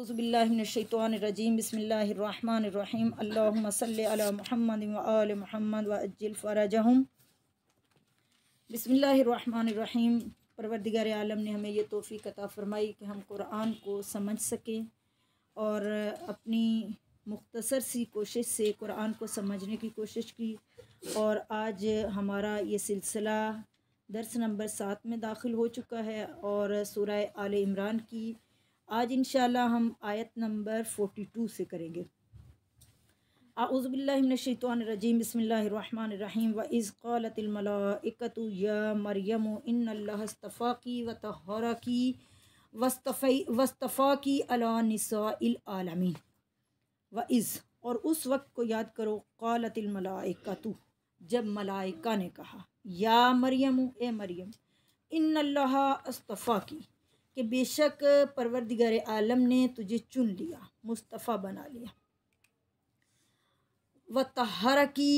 अज़बिल्लाशतवानरजीम बसमीम अल्लाम महमद वल महमद वज्जिल फ़रजहम बसमीम परवरदिगार आलम ने हमें यह तोहफ़ी कता फ़रमाई कि हम कुरान को समझ सकें और अपनी मुख्तसर सी कोशिश से कुरान को समझने की कोशिश की और आज हमारा ये सिलसिला दर्स नंबर सात में दाखिल हो चुका है और सूरह आल इमरान की आज इंशाल्लाह हम आयत नंबर फ़ोटी टू से करेंगे आउज़बिल्लिनशैतरजीम बसमीम व इज़ क़ालतमलाकतु या मरियम इनफ़ाक़ी व तहराकी वस्तफ़ी वस्तफ़ाक़ी अलानसाआलमी व इज़ और उस वक्त को याद करो क़ालतमलाकतु जब मलाइका ने कहा या मरियम ए मरियम इन अल्लाह अस्तफ़ा कि बेशक परवरदिगार आलम ने तुझे चुन लिया मुस्तफ़ा बना लिया व तहरा की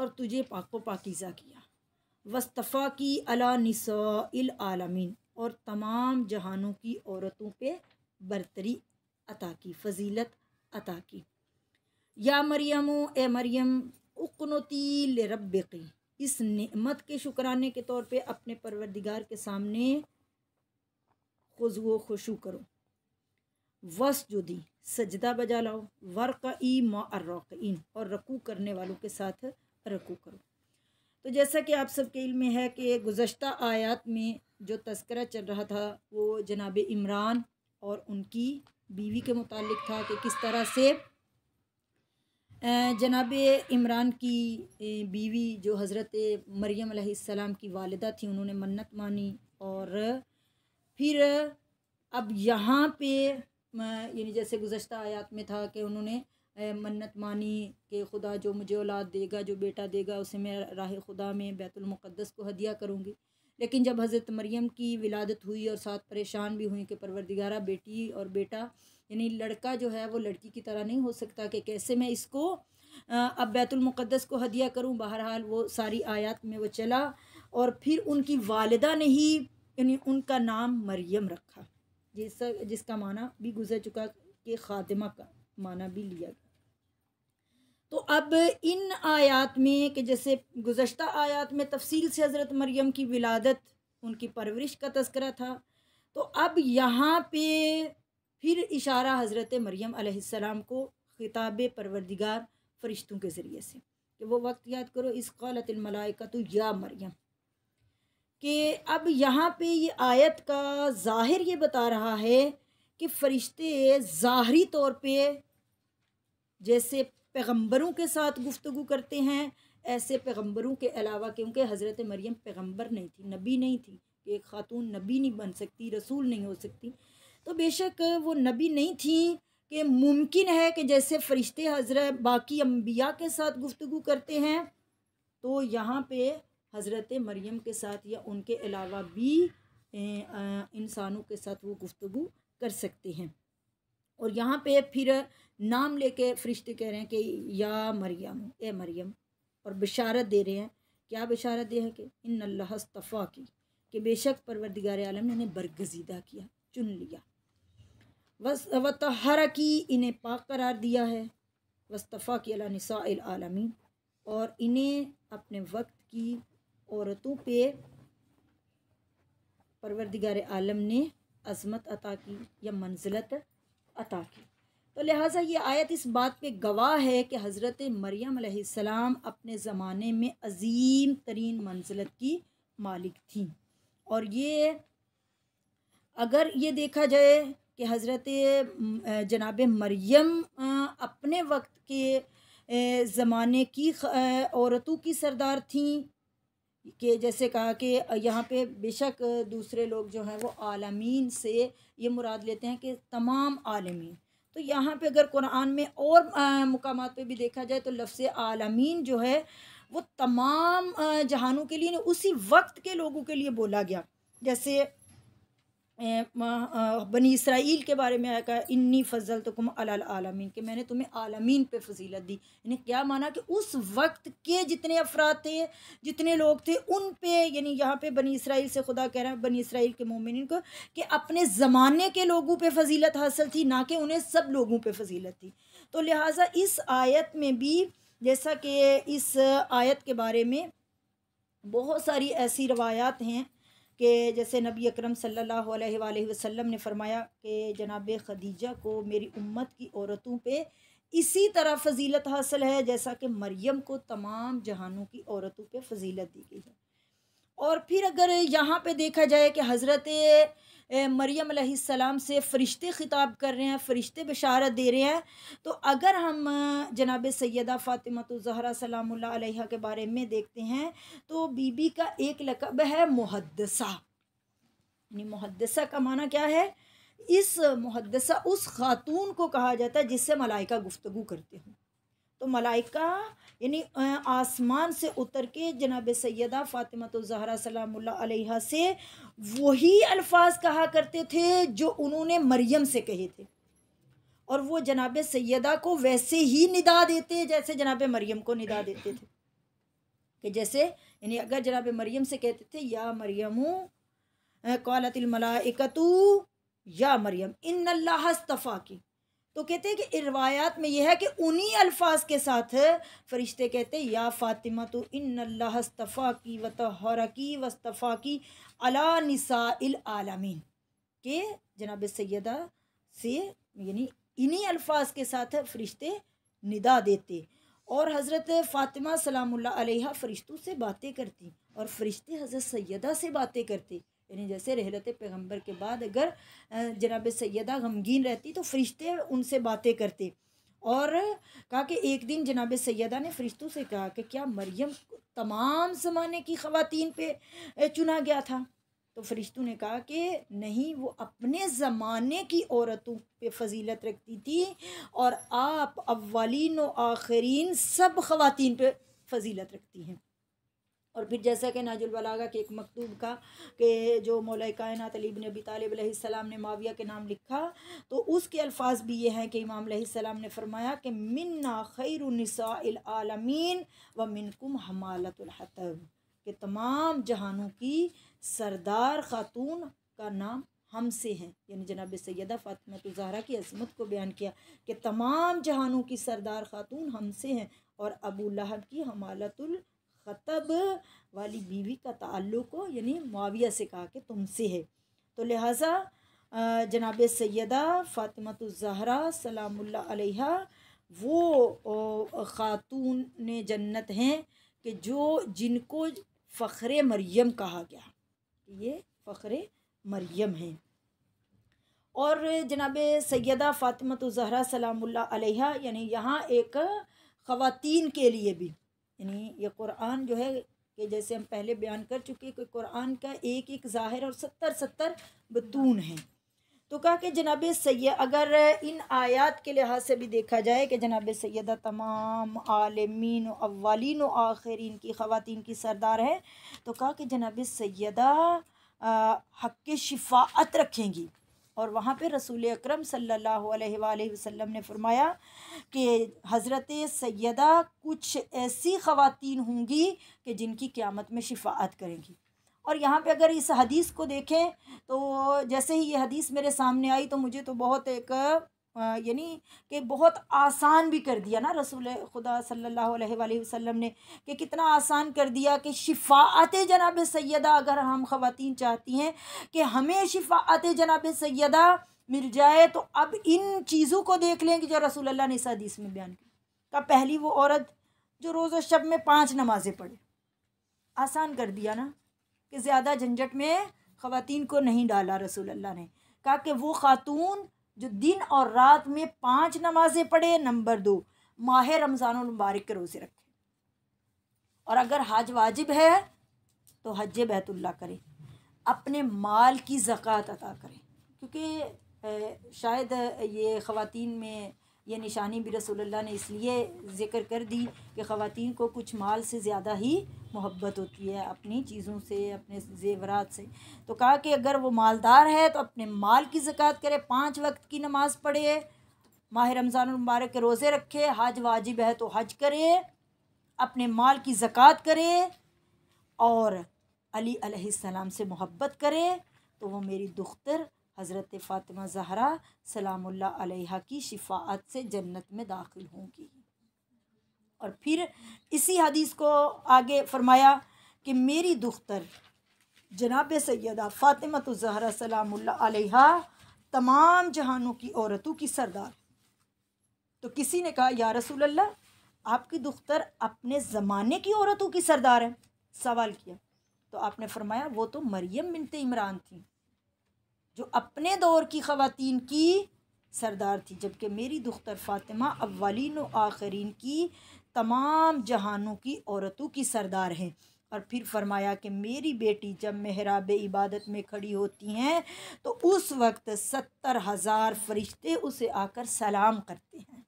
और तुझे पाको पाकिज़ा किया वस्तफ़ा की अला नसाआलमीन और तमाम जहानों की औरतों पे बरतरी अता की फजीलत अता की या मरियम ए मरियम उकनती लरबी इस नेमत के शुक्राने के तौर पे अपने परवरदिगार के सामने व खुशू करो वस जुदी सजदा बजा लाओ वर्क ई इन और रकू करने वालों के साथ रकू करो तो जैसा कि आप सबके इल्म है कि गुज्त आयात में जो तस्करा चल रहा था वो जनाब इमरान और उनकी बीवी के मुतालिक था कि किस तरह से जनाब इमरान की बीवी जो हज़रत मरियम सलाम की वालदा थी उन्होंने मन्नत मानी और फिर अब यहाँ पे यानी जैसे गुजशत आयात में था कि उन्होंने मन्नत मानी कि खुदा जो मुझे औलाद देगा जो बेटा देगा उसे मैं राह खुदा में बैतुलमक़दस को हदिया करूँगी लेकिन जब हज़रत मरियम की विलादत हुई और साथ परेशान भी हुई कि परवरदिगारा बेटी और बेटा यानी लड़का जो है वो लड़की की तरह नहीं हो सकता कि कैसे मैं इसको अब बैतुलमक़दस को हदिया करूँ बहरहाल वो सारी आयात में वो चला और फिर उनकी वालदा ने ही यानी उनका नाम मरियम रखा जिस जिसका माना भी गुजर चुका कि खातिमा का माना भी लिया गया तो अब इन आयात में कि जैसे गुज्त आयात में तफसील से हज़रत मरियम की विलादत उनकी परवरिश का तस्करा था तो अब यहाँ पे फिर इशारा हज़रत मरियम आसमाम को खिताब परवरदिगार फरिश्तों के ज़रिए से कि वो वक्त याद करो इस कौलतमलाइका तो या मरियम कि अब यहाँ पे ये आयत का ज़ाहिर ये बता रहा है कि फ़रिश्ते ज़ाहरी तौर पे जैसे पैगंबरों के साथ गुफ्तु करते हैं ऐसे पैगंबरों के अलावा क्योंकि हज़रत मरियम पैगंबर नहीं थी नबी नहीं थी एक ख़ातून नबी नहीं बन सकती रसूल नहीं हो सकती तो बेशक वो नबी नहीं थी कि मुमकिन है कि जैसे फ़रिश्ते हज़रत बाकी अम्बिया के साथ गुफ्तु करते हैं तो यहाँ पर हज़रत मरियम के साथ या उनके अलावा भी इंसानों के साथ वो गुफ्तु कर सकते हैं और यहाँ पे फिर नाम लेके फरिश्ते कह रहे हैं कि या मरियम ए मरियम और बशारत दे रहे हैं क्या बशारत दे हैं कि इन अल्लाहस्तफ़ा की कि बेशक परवरदिगार आलम ने इन्हें बरगजीदा किया चुन लिया वस हर की इन्हें पाक करार दिया है वस्तफ़ा की अला निसा और इन्हें अपने वक्त की औरतों पे परवरदिगार आलम ने अजमत अता की या मंजिलत अता की तो लिहाजा ये आयत इस बात पे गवाह है कि हज़रत मरियम सलाम अपने ज़माने में अजीम तरीन मंजिलत की मालिक थी और ये अगर ये देखा जाए कि हज़रत जनाब मरियम अपने वक्त के ज़माने की औरतों की सरदार थीं कि जैसे कहा कि यहाँ पे बेशक दूसरे लोग जो हैं वो आलमीन से ये मुराद लेते हैं कि तमाम आलमीन तो यहाँ पे अगर कुरान में और मकाम पे भी देखा जाए तो लफ्ज़ आलमीन जो है वो तमाम जहानों के लिए उसी वक्त के लोगों के लिए बोला गया जैसे बनी इसराइल के बारे में आया कहा इन्नी फजल तो कुम आलमीन के मैंने तुम्हें आलमीन पे फजीलत दी यानी क्या माना कि उस वक्त के जितने अफराद थे जितने लोग थे उन पे यानी यहाँ पे बनी इसराइल से खुदा कह रहा है बनी इसराइल के मोमिन को कि अपने ज़माने के लोगों पे फजीलत हासिल थी ना कि उन्हें सब लोगों पे फजीलत थी तो लिहाजा इस आयत में भी जैसा कि इस आयत के बारे में बहुत सारी ऐसी रवायात हैं कि जैसे नबी अकरम सल्लल्लाहु अलैहि वसल्लम ने फरमाया कि जनाब खदीजा को मेरी उम्मत की औरतों पे इसी तरह फजीलत हासिल है जैसा कि मरियम को तमाम जहानों की औरतों पे फजीलत दी गई है और फिर अगर यहाँ पे देखा जाए कि हज़रत मरियम सलाम से फ़रिश्ते ख़िताब कर रहे हैं फ़रिश्ते बशारत दे रहे हैं तो अगर हम जनाब सैदा तो ज़हरा सलाम के बारे में देखते हैं तो बीबी का एक लकब है मुहदसा यानी मुहदसा का माना क्या है इस मुहदसा उस खातून को कहा जाता है जिससे मलाइका गुफ्तु करते हूँ तो मलाइका यानी आसमान से उतर के जनाब सैदा फ़ातिमा तो ज़हरा सलाम से वही अल्फाज कहा करते थे जो उन्होंने मरियम से कहे थे और वो जनाब सैदा को वैसे ही निदा देते जैसे जनाब मरियम को निदा देते थे कि जैसे यानी अगर जनाब मरियम से कहते थे या मरियम कौलतमलाकतू या मरियम इन अल्लाह की तो कहते हैं कि रवायात में यह है कि उन्हीं अल्फाज के साथ फ़रिश्ते कहते हैं या फ़ातिमा तो इन की वतहरा की वस्तफ़ा की अला निसाइल के जनाब सैदा से यानी इन्हीं अल्फाज के साथ फ़रिश्ते निदा देते और हज़रत फ़ातिमा सलाम फ़रिश्तों से बातें करती और फ़रिश्ते हज़रत सैदा से बातें करते यानी जैसे रहलत पैगम्बर के बाद अगर जनाब सैदा गमगीन रहती तो फरिश्ते उनसे बातें करते और कहा कि एक दिन जनाब सैदा ने फरिश्तों से कहा कि क्या मरियम तमाम ज़माने की खातन पे चुना गया था तो फरिश्तों ने कहा कि नहीं वो अपने ज़माने की औरतों पे फजीलत रखती थी और आप अवालीन व आखरीन सब ख़वातीन पे फजीलत रखती हैं और फिर जैसा कि नाजुलबलागा के एक मकतूब का के जो मौल कायनत अली ने अबी तालब ने माविया के नाम लिखा तो उसके अल्फाज भी ये हैं कि इमाम सलाम ने फरमाया कि मिन्ना खैरनिसाआलमीन व मिनकुम हमालत के तमाम जहानों की सरदार ख़ातून का नाम हमसे हैं यानी जनाब सैदा फातमत जहरा की अजमत को बयान किया कि तमाम जहानों की सरदार ख़ातून हमसे हैं और अबू लहब की हमालतुल ख़तब वाली बीवी का ताल्लुक़ यानी मुआविया से कहा कि तुमसे है तो लिहाजा जनाब सैदा फ़ातिमतज़हरा सलामुल्ला वो ख़ातून ने जन्नत हैं कि जो जिनको फ़खर मरियम कहा गया ये फ़खर मरियम हैं और जनाब सैदा फ़ातिमत ज़हरा सलामुल्ला यानी यहाँ एक ख़वातीन के लिए भी यानी ये कुरान जो है कि जैसे हम पहले बयान कर चुके हैं कि कुरान का एक एक ज़ाहिर और सत्तर सत्तर बतून हैं तो कहा कि जनाब सैद अगर इन आयात के लिहाज से भी देखा जाए कि जनाब सैदा तमाम आलमीन अवालीन व आखरीन की ख़वान की सरदार हैं तो कहा कि जनाब सैदा हक शिफात रखेंगी और वहाँ पे रसूल अक्रम सम वसल्लम ने फरमाया कि हज़रत सैदा कुछ ऐसी ख़वातीन होंगी कि जिनकी क़्यामत में शिफात करेंगी और यहाँ पे अगर इस हदीस को देखें तो जैसे ही ये हदीस मेरे सामने आई तो मुझे तो बहुत एक यानी कि बहुत आसान भी कर दिया ना रसूल खुदा सल्लल्लाहु अलैहि वसल्लम ने कि कितना आसान कर दिया कि शिफात जनाब सैदा अगर हम ख़वान चाहती हैं कि हमें शिफात जनाब सैदा मिल जाए तो अब इन चीज़ों को देख लें कि जो रसूल अल्लाह ने सदीस में बयान की का पहली वो औरत जो रोज़ शब में पाँच नमाज़ें पढ़े आसान कर दिया ना कि ज़्यादा झंझट में ख़वान को नहीं डाला रसूल अल्लाह ने कहा कि वो ख़ातून जो दिन और रात में पांच नमाजें पढ़े नंबर दो माह रमज़ान मुबारक के रोज़े रखें और अगर हज वाजिब है तो हज बैतुल्ला करें अपने माल की ज़क़़त अदा करें क्योंकि शायद ये ख़वातीन में ये निशानी भी रसोल्ला ने इसलिए ज़िक्र कर दी कि ख़वान को कुछ माल से ज़्यादा ही मोहब्बत होती है अपनी चीज़ों से अपने जेवरात से तो कहा कि अगर वो मालदार है तो अपने माल की ज़क़़त करे पाँच वक्त की नमाज़ पढ़े माह रमज़ान मुबारक के रोज़े रखे हज वाजिब है तो हज करे अपने माल की ज़क़़त करे और अली सलाम से मोहब्बत करे तो वो मेरी दुख्तर हज़रत फ़ातिमा ज़हरा सलामुल्ला की शिफात से जन्नत में दाखिल होंगी और फिर इसी हदीस को आगे फरमाया कि मेरी दुख्तर जनाब सैदा फ़ातिमा तो ज़हरा सलामुल्ला तमाम जहानों की औरतों की सरदार तो किसी ने कहा या रसूल अल्लाह आपकी दुख्तर अपने ज़माने की औरतों की सरदार है सवाल किया तो आपने फरमाया वो तो मरियम मिनते इमरान थी जो अपने दौर की ख़वातीन की सरदार थी जबकि मेरी दुख्तर फ़ातिमा अवालीन आखरीन की तमाम जहानों की औरतों की सरदार हैं और फिर फरमाया कि मेरी बेटी जब मेहराब इबादत में खड़ी होती हैं तो उस वक्त सत्तर हज़ार फरिश्ते उसे आकर सलाम करते हैं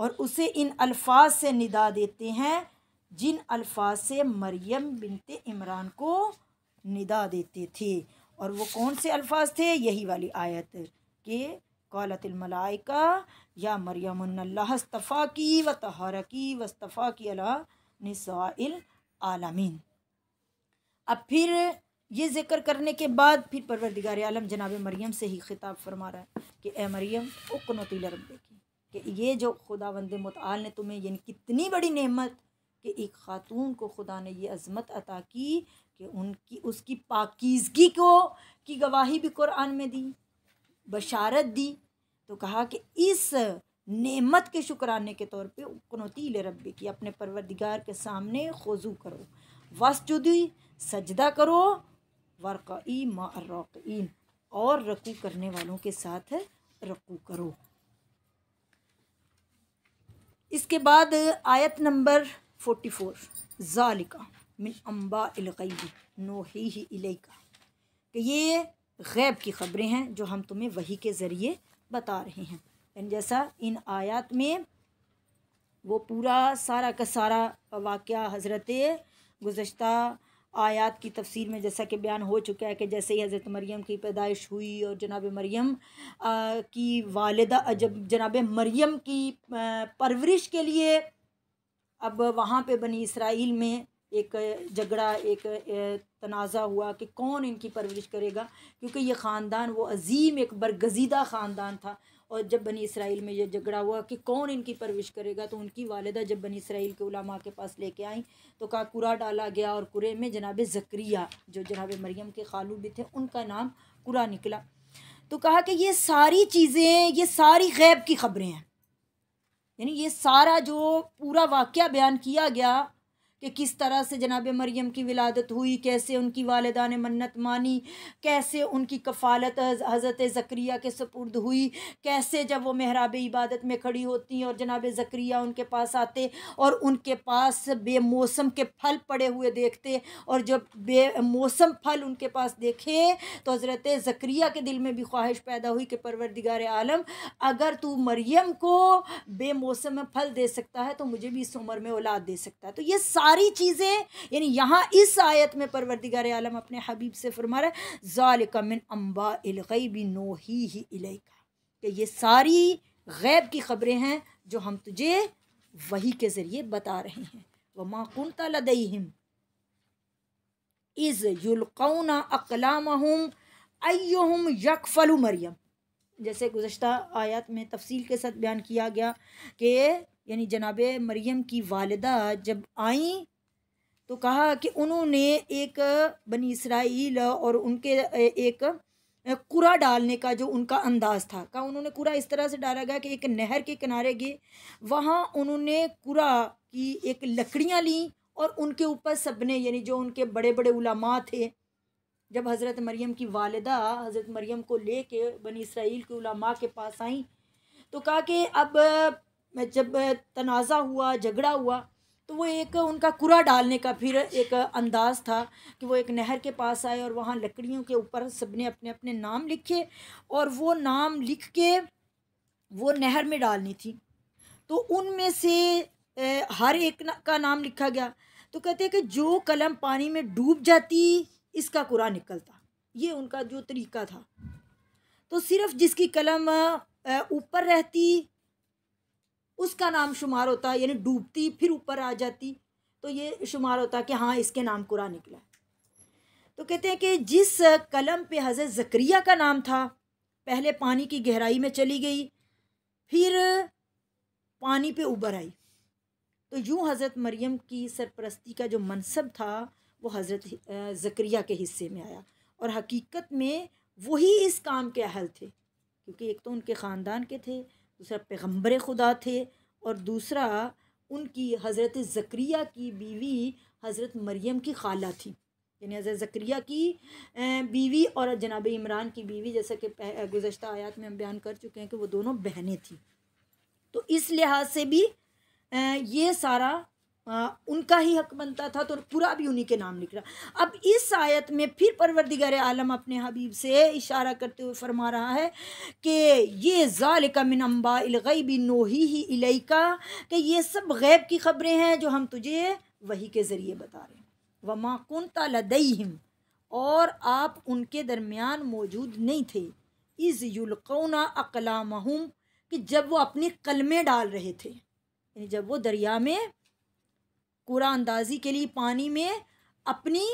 और उसे इन अल्फाज से निदा देते हैं जिन अल्फाज से मरियम बिनते इमरान को निदा देते थे और वो कौन से अल्फाज थे यही वाली आयत के कौलतमलाइका या मरियमल्लास्तफ़ा की व तहारा की वस्तफ़ा की अला नसाइल आलमीन अब फिर ये जिक्र करने के बाद फिर परवरदिगार आलम जनाब मरियम से ही खिताब फरमा रहा है कि ए मरियम उकनती लरब देखी कि ये जो खुदा वंद मताल ने तुम्हें यानी कितनी बड़ी नेमत कि एक ख़ातून को खुदा ने ये अज़मत अता की कि उनकी उसकी पाकिजगी को की गवाही भी कुरान में दी बशारत दी तो कहा कि इस नेमत के शुक्राने के तौर पे कनौती रब्बी की अपने परवरदिगार के सामने खजू करो वसजुदी सजदा करो वरक़ी मर्रक़ीन और रकू करने वालों के साथ रकू करो इसके बाद आयत नंबर फोर्टी फोर ज़ालिका मिन अम्बा अलगैब नोही इलेका कि ये गैब की ख़बरें हैं जो हम तुम्हें वही के ज़रिए बता रहे हैं यानी जैसा इन आयत में वो पूरा सारा का सारा वाक़ हज़रत गुज्त आयत की तफसीर में जैसा कि बयान हो चुका है कि जैसे ही हज़रत मरीम की पैदाइश हुई और जनाब मरीम की वालदा जब जनाब मरियम की परवरिश के लिए अब वहाँ पे बनी इसराइल में एक झगड़ा एक तनाज़ा हुआ कि कौन इनकी परवरिश करेगा क्योंकि ये ख़ानदान वो अजीम एक बरगजीदा ख़ानदान था और जब बनी इसराइल में ये झगड़ा हुआ कि कौन इनकी परवरिश करेगा तो उनकी वालदा जब बनी इसराइल के उलामा के पास लेके आई तो कहा कुरा डाला गया और कुरे में जनाब ज़क्रिया जो जनाब मरियम के खालू भी थे उनका नाम कुरा निकला तो कहा कि ये सारी चीज़ें ये सारी गैब की ख़बरें हैं यानी ये सारा जो पूरा वाक्य बयान किया गया कि किस तरह से जनाब मरियम की विलादत हुई कैसे उनकी वालदा ने मन्नत मानी कैसे उनकी कफ़ालत हज़रत ज़क्रिया के सपुर्द हुई कैसे जब वो महराब इबादत में खड़ी होती और जनाब ज़क्रिया उनके पास आते और उनके पास बे मौसम के फल पड़े हुए देखते और जब बे मौसम फल उनके पास देखे तो हज़रत ज़क्रिया के दिल में भी ख्वाहिश पैदा हुई कि परवरदिगार आलम अगर तू मरियम को बे मौसम फल दे सकता है तो मुझे भी इस उम्र में औलाद दे सकता है तो ये सारे सारी चीज़ें यानी यहाँ इस आयत में परवरदिगार आलम अपने हबीब से फरमा रहा है ज़ालिकमिन अम्बा इलगैबी नो ही ही इलेका कि ये सारी गैब की ख़बरें हैं जो हम तुझे वही के ज़रिए बता रहे हैं व माकुन तलदईम इज़ युलकौना अकलाम अयम यकफलु मरियम जैसे गुज्त आयत में तफसील के साथ बयान किया गया कि यानी जनाब मरियम की वालदा जब आई तो कहा कि उन्होंने एक बनी इसराइल और उनके एक कुरा डालने का जो उनका अंदाज़ था कहा उन्होंने कुरा इस तरह से डाला गया कि एक नहर के किनारे गए वहाँ उन्होंने कुरा की एक लकड़ियाँ ली और उनके ऊपर सबने यानी जो उनके बड़े बड़े उलमा थे जब हज़रत मरियम की वालदा हज़रत मरियम को ले कर बनी इसराइल के उलमा के पास आई तो कहा कि अब में जब तनाज़ा हुआ झगड़ा हुआ तो वो एक उनका कुरा डालने का फिर एक अंदाज़ था कि वो एक नहर के पास आए और वहाँ लकड़ियों के ऊपर सबने अपने अपने नाम लिखे और वो नाम लिख के वो नहर में डालनी थी तो उनमें से हर एक का नाम लिखा गया तो कहते हैं कि जो कलम पानी में डूब जाती इसका कुरा निकलता ये उनका जो तरीका था तो सिर्फ़ जिसकी कलम ऊपर रहती उसका नाम शुमार होता यानी डूबती फिर ऊपर आ जाती तो ये शुमार होता कि हाँ इसके नाम कुरान निकला तो कहते हैं कि जिस कलम पे हज़रत ज़क्रिया का नाम था पहले पानी की गहराई में चली गई फिर पानी पे उबर आई तो यूँ हज़रत मरियम की सरपरस्ती का जो मनसब था वो हज़रत ज़क्रिया के हिस्से में आया और हकीकत में वही इस काम के अहल थे क्योंकि एक तो उनके ख़ानदान के थे दूसरा पैगम्बर खुदा थे और दूसरा उनकी हज़रत ज़क्रिया की बीवी हज़रत मरीम की खाला थी यानी हज़रत ज़क्रिया की बीवी और जनाब इमरान की बीवी जैसा कि गुज्त आयात में हम बयान कर चुके हैं कि वो दोनों बहनें थीं तो इस लिहाज से भी ये सारा आ, उनका ही हक बनता था तो पूरा भी उन्हीं के नाम लिख रहा अब इस आयत में फिर परवरदिगार आलम अपने हबीब से इशारा करते हुए फरमा रहा है कि ये ज़ाल का मिन अम्बा बिन नोही ही का कि ये सब गैब की ख़बरें हैं जो हम तुझे वही के ज़रिए बता रहे हैं वमा कन तलदईम और आप उनके दरमियान मौजूद नहीं थे इज़ युलकौना अकलामहम कि जब वो अपने कलमे डाल रहे थे जब वो दरिया में कूड़ा अंदाजी के लिए पानी में अपनी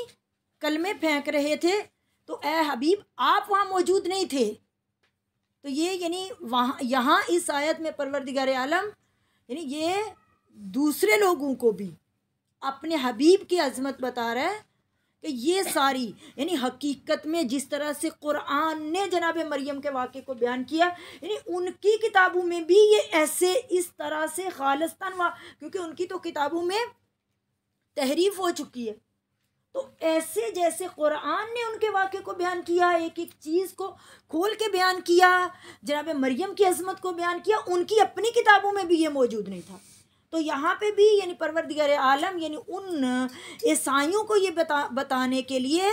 कलमे फेंक रहे थे तो ए हबीब आप वहाँ मौजूद नहीं थे तो ये यानी वहाँ यहाँ इस आयत में परवरदिगार आलम यानी ये दूसरे लोगों को भी अपने हबीब की अजमत बता रहा है कि ये सारी यानी हकीकत में जिस तरह से कुरान ने जनाब मरियम के वाक़े को बयान किया यानी उनकी किताबों में भी ये ऐसे इस तरह से खालस्तान वा क्योंकि उनकी तो किताबों में तहरीफ हो चुकी है तो ऐसे जैसे क़ुरान ने उनके वाक़े को बयान किया एक एक चीज़ को खोल के बयान किया जनाब मरियम की अजमत को बयान किया उनकी अपनी किताबों में भी ये मौजूद नहीं था तो यहाँ पे भी यानी परवरदिगार आलम यानी उन ईसाइयों को ये बता बताने के लिए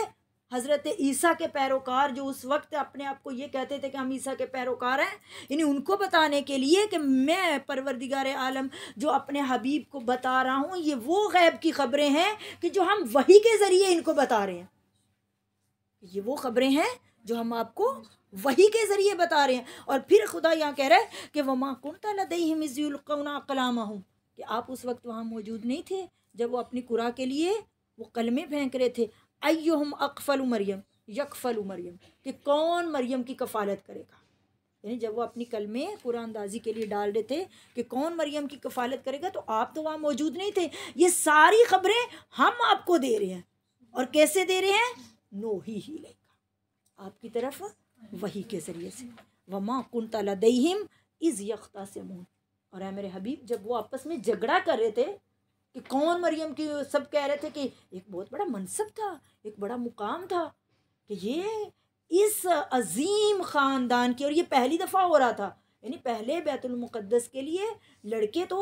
हज़रत ईसा के पैरोकार जो उस वक्त अपने आप को ये कहते थे कि हम ईसा के पैरोकार हैं यानी उनको बताने के लिए कि मैं परवरदिगार आलम जो अपने हबीब को बता रहा हूँ ये वो गैब की ख़बरें हैं कि जो हम वही के ज़रिए इनको बता रहे हैं ये वो ख़बरें हैं जो हम आपको वही के ज़रिए बता रहे हैं और फिर खुदा यहाँ कह रहा है कि वमा कौन तदई मिज़ुलकना कलामा हूँ कि आप उस वक्त वहाँ मौजूद नहीं थे जब वो अपनी कुरा के लिए वो कलमे फेंक रहे थे अयुम अकफल मरियम यकफल मरियम कि कौन मरियम की कफ़ालत करेगा यानी जब वो अपनी कल में कुरान के लिए डाल रहे थे कि कौन मरियम की कफ़ालत करेगा तो आप तो वहाँ मौजूद नहीं थे ये सारी खबरें हम आपको दे रहे हैं और कैसे दे रहे हैं नो ही ही लेगा आपकी तरफ वही के ज़रिए से वमा कुन तला दहीम इज़ यख्ता से और है मेरे हबीब जब वो आपस में झगड़ा कर रहे थे कि कौन मरियम की सब कह रहे थे कि एक बहुत बड़ा मनसब था एक बड़ा मुकाम था कि ये इस अजीम ख़ानदान की और ये पहली दफ़ा हो रहा था यानी पहले बैतुलमक़दस के लिए लड़के तो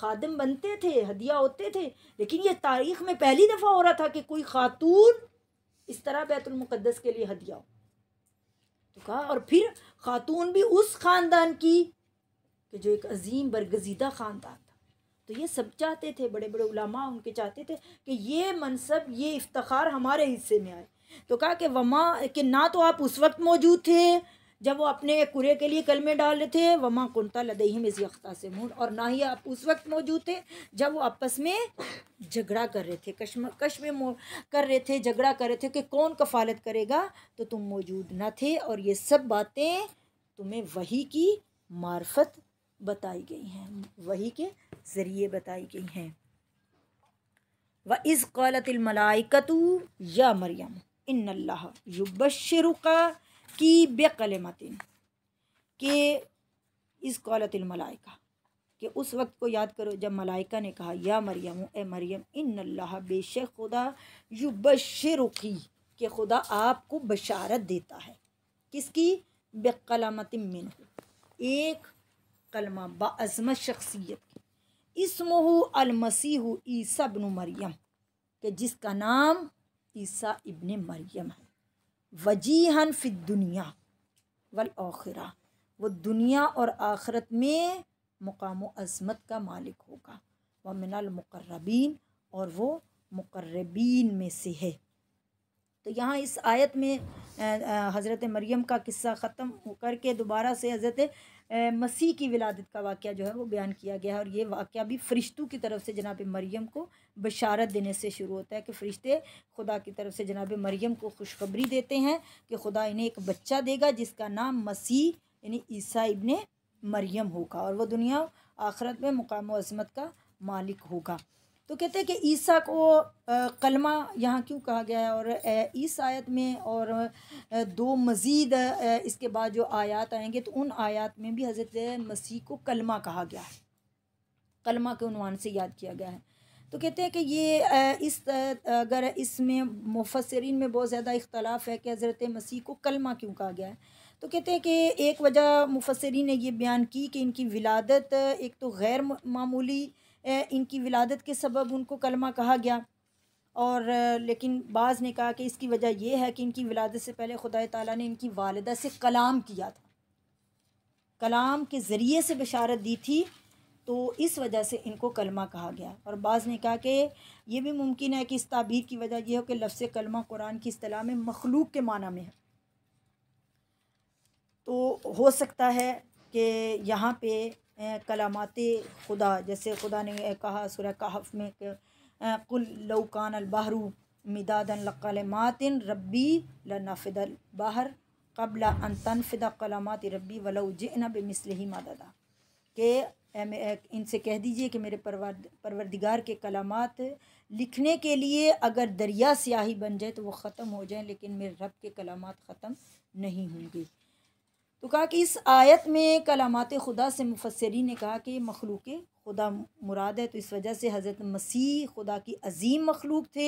खादम बनते थे हदिया होते थे लेकिन ये तारीख़ में पहली दफ़ा हो रहा था कि कोई ख़ातून इस तरह बैतुलमक़दस के लिए हदिया हो तो कहा और फिर ख़ातून भी उस ख़ानदान की कि जो एक अजीम बरगजीदा ख़ानदान तो ये सब चाहते थे बड़े बड़े उलामा उनके चाहते थे कि ये मनसब ये इफ्तार हमारे हिस्से में आए तो कहा कि वमा कि ना तो आप उस वक्त मौजूद थे जब वो अपने कुरे के लिए कलमे डाल रहे थे वमा कुंता लदही इस यख्ता से मूड और ना ही आप उस वक्त मौजूद थे जब वो आपस में झगड़ा कर रहे थे कश्म कश में कर रहे थे झगड़ा कर रहे थे कि कौन कफालत करेगा तो तुम मौजूद ना थे और ये सब बातें तुम्हें वही की मार्फत बताई गई हैं वही के ज़रिए बताई गई हैं व इस कौलतमलाइकतु या मरियम इन अल्लाह की बेकलमतिन के इस कौलतमलाइका कि उस वक्त को याद करो जब मलाइका ने कहा या मरियम ए मरियम इन बेश बेशक खुदा युबशरुकी के खुदा आपको बशारत देता है किसकी बेकलमत मिन एक कलमा बाज़मत शख्सियत अल मसीह ईसा इबन मरियम के जिसका नाम ईसा इबन मरियम है वजीहन फिद दुनिया वल आखिरा वो दुनिया और आखरत में मकाम अजमत का मालिक होगा व मिनलमकरबीन और वो मकरबीन में से है तो यहाँ इस आयत में हज़रत मरीम का किस्सा ख़त्म करके दोबारा से हज़रत मसीह की विलादत का वाक़ जो है वो बयान किया गया है और ये वाक़ भी फ़रिश्तों की तरफ से जनाब मरियम को बशारत देने से शुरू होता है कि फ़रिश्ते खुदा की तरफ से जनाब मरियम को खुशखबरी देते हैं कि खुदा इन्हें एक बच्चा देगा जिसका नाम मसीह यानी ईसा इबन मरियम होगा और वह दुनिया आखरत में मुकाम अजमत का मालिक होगा तो कहते हैं कि ईसा को कलमा यहाँ क्यों कहा गया है और इस आयत में और दो मज़ीद इसके बाद जो आयात आएंगे तो उन आयात में भी हज़रत मसीह को कलमा कहा गया है कलमा के उनवान से याद किया गया है तो कहते हैं कि ये इस अगर इसमें मुफसरीन में बहुत ज़्यादा इख्तलाफ है कि हज़रत मसीह को कलमा क्यों कहा गया है तो कहते हैं कि एक वजह मुफसरीन ने यह बयान की कि इनकी विलादत एक तो गैर मामूली इनकी विलादत के सबब उनको कलमा कहा गया और लेकिन बाज़ ने कहा कि इसकी वजह यह है कि इनकी विलादत से पहले खुदा ताला ने इनकी वालदा से कलाम किया था कलाम के ज़रिए से बशारत दी थी तो इस वजह से इनको कलमा कहा गया और बाज़ ने कहा कि यह भी मुमकिन है कि इस ताबीर की वजह यह हो कि लफ्स कलमा कुरान की असलाह में मखलूक के माना में है तो हो सकता है कि यहाँ पे कलामाती खुदा जैसे खुदा ने कहा सुर कहफ में कुल लौकान अलबहरू मिदादन मातिन रब्बी लनफिदल बाहर कबला अन तनफिदा रबी रब्बी वलौजना बमिसल ही मददा के इनसे कह दीजिए कि मेरे परवर परवरदिगार के कलामात लिखने के लिए अगर दरिया स्याही बन जाए तो वो ख़त्म हो जाए लेकिन मेरे रब के कलामात ख़त्म नहीं होंगे तो कहा कि इस आयत में कलामात खुदा से मुफसरी ने कहा कि मखलूक खुदा मुराद है तो इस वजह से हज़रत मसीह खुदा की अजीम मखलूक थे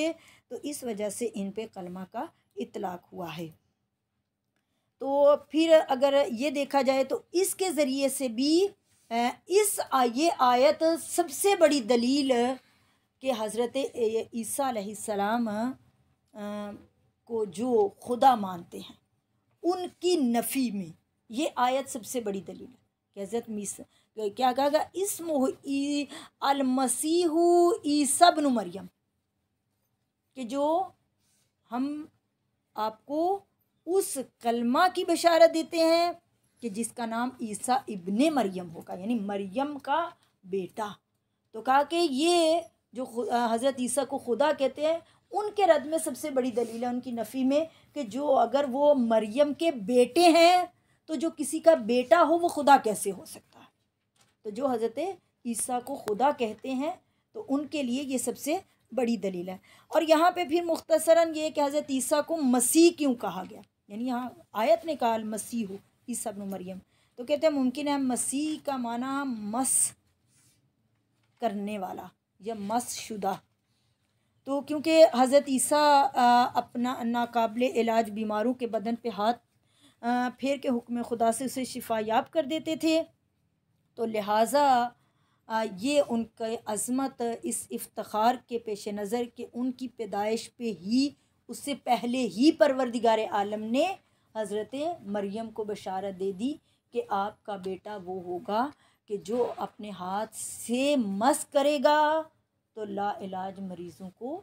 तो इस वजह से इन पर कलमा का इतलाक़ हुआ है तो फिर अगर ये देखा जाए तो इसके ज़रिए से भी इस ये आयत सबसे बड़ी दलील कि हज़रत ईसीम को जो खुदा मानते हैं उनकी नफ़ी में ये आयत सबसे बड़ी दलील है कि हज़रत मीस क्या कहेगा इसम अलमसीह ईसबन मरियम कि जो हम आपको उस कलमा की बशारत देते हैं कि जिसका नाम ईसा इबन मरियम होगा यानी मरियम का बेटा तो कहा कि ये जो हज़रत ईसा को खुदा कहते हैं उनके रद में सबसे बड़ी दलील है उनकी नफ़ी में कि जो अगर वो मरियम के बेटे हैं तो जो किसी का बेटा हो वो खुदा कैसे हो सकता है तो जो हज़रत ईसा को खुदा कहते हैं तो उनके लिए ये सबसे बड़ी दलील है और यहाँ पे फिर मुख्तसरा ये कि हज़रत ईसा को मसीह क्यों कहा गया यानी यहाँ आयत ने कहा मसीह हो ईसा बन मरियम तो कहते हैं मुमकिन है मसीह का माना मस करने वाला या मस शुदा तो क्योंकि हज़रत ईसा अपना नाकबले इलाज बीमारों के बदन पे हाथ फिर के हुक्म खुदा से उसे शिफा याब कर देते थे तो लिहाजा ये उनके अज़मत इस इफ्तार के पेश नज़र के उनकी पैदाइश पे ही उससे पहले ही परवरदिगार आलम ने हज़रत मरियम को बशारत दे दी कि आपका बेटा वो होगा कि जो अपने हाथ से मस करेगा तो ला इलाज मरीज़ों को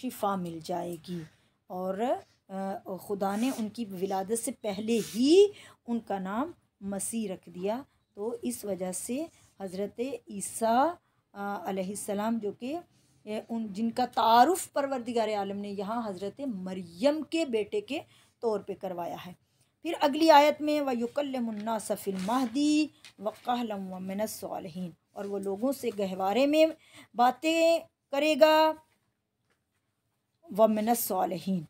शिफा मिल जाएगी और ख़ुदा ने उनकी विलादत से पहले ही उनका नाम मसीह रख दिया तो इस वजह से हज़रत ईसा जो कि उन जिनका तारुफ़ परवरदिगार आलम ने यहाँ हज़रत मरियम के बेटे के तौर पे करवाया है फिर अगली आयत में मुन्ना सफ़िल महदी वक़लम वमनसलहन और वो लोगों से गहवारे में बातें करेगा वमनसलहन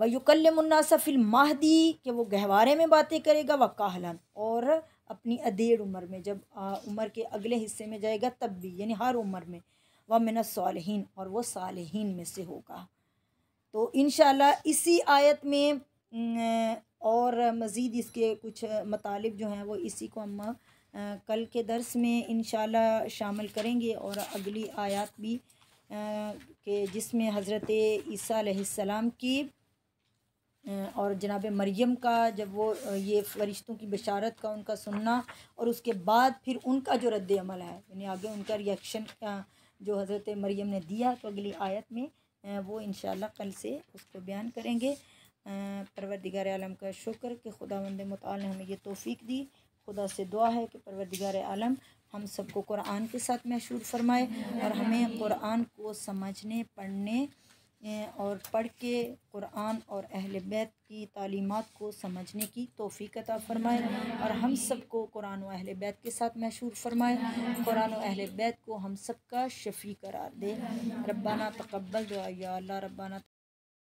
व युकलमनासफ़िल माहदी कि वो गहवारे में बातें करेगा व काहलन और अपनी अधेड़ उम्र में जब उम्र के अगले हिस्से में जाएगा तब भी यानी हर उम्र में व मिन सालहीन और वह सालहीन में से होगा तो इन इसी आयत में और मज़ीद इसके कुछ मतालब जो हैं वो इसी को हम कल के दर्स में इन शामिल करेंगे और अगली आयत भी के जिसमें हज़रत ईसा की और जनाब मरियम का जब वो ये फरिश्तों की बशारत का उनका सुनना और उसके बाद फिर उनका जो रद्द अमल है यानी आगे उनका रिएक्शन जो हज़रत मरियम ने दिया तो अगली आयत में वो इन कल से उसको बयान करेंगे परवरदिगार आलम का शुक्र कि खुदा वंद मताल ने हमें ये तोफ़ी दी खुदा से दुआ है कि परवरदिगार आलम हम सबको कुरान के साथ महशूर फरमाए और हमें कुरान को समझने पढ़ने और पढ़ के कुरान और अहल बैत की तालीमत को समझने की तोफ़ी कता फ़रमाए और हम सब को कुरान अहल बैत के साथ मशहूर फ़रमाए कुरान अहल बैत को हम सब का शफी करार दे रबाना तकबल दुआ या अल्लाह